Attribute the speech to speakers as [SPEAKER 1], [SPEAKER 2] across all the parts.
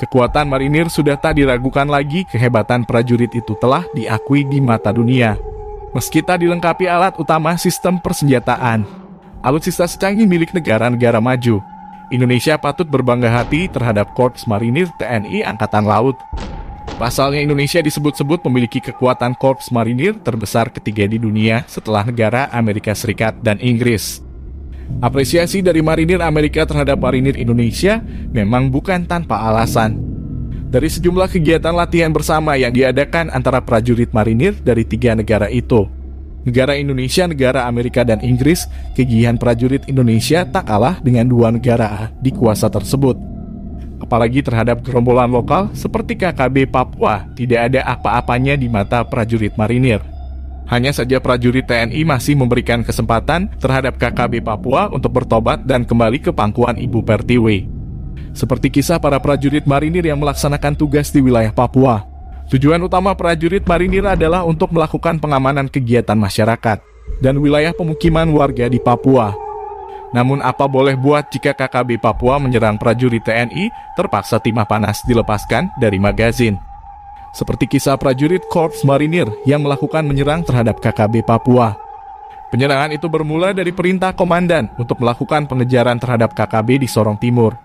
[SPEAKER 1] Kekuatan marinir sudah tak diragukan lagi, kehebatan prajurit itu telah diakui di mata dunia. Meski tak dilengkapi alat utama sistem persenjataan, alutsista secanggih milik negara-negara maju, Indonesia patut berbangga hati terhadap Korps Marinir TNI Angkatan Laut. Pasalnya Indonesia disebut-sebut memiliki kekuatan Korps Marinir terbesar ketiga di dunia setelah negara Amerika Serikat dan Inggris. Apresiasi dari marinir Amerika terhadap marinir Indonesia memang bukan tanpa alasan. Dari sejumlah kegiatan latihan bersama yang diadakan antara prajurit marinir dari tiga negara itu, negara Indonesia, negara Amerika, dan Inggris, kegigihan prajurit Indonesia tak kalah dengan dua negara di kuasa tersebut. Apalagi terhadap gerombolan lokal seperti KKB Papua, tidak ada apa-apanya di mata prajurit marinir. Hanya saja prajurit TNI masih memberikan kesempatan terhadap KKB Papua untuk bertobat dan kembali ke pangkuan Ibu Pertiwi. Seperti kisah para prajurit marinir yang melaksanakan tugas di wilayah Papua. Tujuan utama prajurit marinir adalah untuk melakukan pengamanan kegiatan masyarakat dan wilayah pemukiman warga di Papua. Namun apa boleh buat jika KKB Papua menyerang prajurit TNI terpaksa timah panas dilepaskan dari magazin seperti kisah prajurit Korps Marinir yang melakukan menyerang terhadap KKB Papua. Penyerangan itu bermula dari perintah komandan untuk melakukan pengejaran terhadap KKB di Sorong Timur.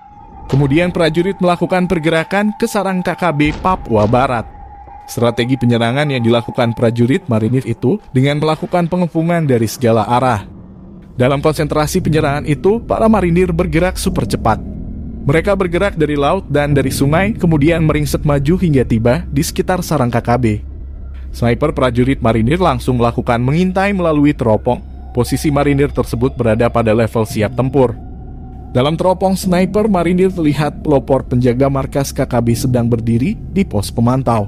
[SPEAKER 1] Kemudian prajurit melakukan pergerakan ke sarang KKB Papua Barat. Strategi penyerangan yang dilakukan prajurit marinir itu dengan melakukan pengepungan dari segala arah. Dalam konsentrasi penyerangan itu, para marinir bergerak super cepat, mereka bergerak dari laut dan dari sungai, kemudian meringsek maju hingga tiba di sekitar sarang KKB. Sniper prajurit marinir langsung melakukan mengintai melalui teropong. Posisi marinir tersebut berada pada level siap tempur. Dalam teropong sniper, marinir terlihat pelopor penjaga markas KKB sedang berdiri di pos pemantau.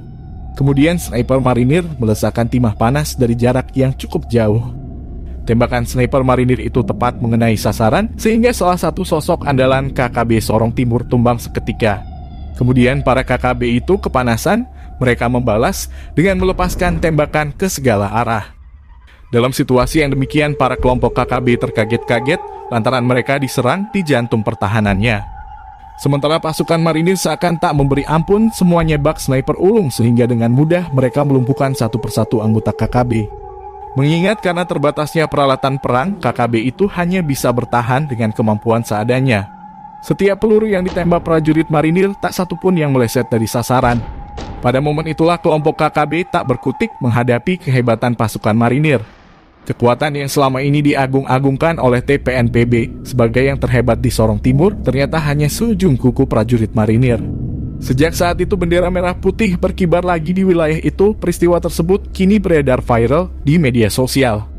[SPEAKER 1] Kemudian sniper marinir melesakkan timah panas dari jarak yang cukup jauh. Tembakan sniper marinir itu tepat mengenai sasaran sehingga salah satu sosok andalan KKB Sorong Timur tumbang seketika. Kemudian para KKB itu kepanasan, mereka membalas dengan melepaskan tembakan ke segala arah. Dalam situasi yang demikian, para kelompok KKB terkaget-kaget lantaran mereka diserang di jantung pertahanannya. Sementara pasukan marinir seakan tak memberi ampun, semuanya bak sniper ulung sehingga dengan mudah mereka melumpuhkan satu persatu anggota KKB. Mengingat karena terbatasnya peralatan perang, KKB itu hanya bisa bertahan dengan kemampuan seadanya. Setiap peluru yang ditembak prajurit marinir tak satupun yang meleset dari sasaran. Pada momen itulah kelompok KKB tak berkutik menghadapi kehebatan pasukan marinir. Kekuatan yang selama ini diagung-agungkan oleh TPNPB sebagai yang terhebat di Sorong Timur ternyata hanya sujung kuku prajurit marinir. Sejak saat itu bendera merah putih berkibar lagi di wilayah itu, peristiwa tersebut kini beredar viral di media sosial.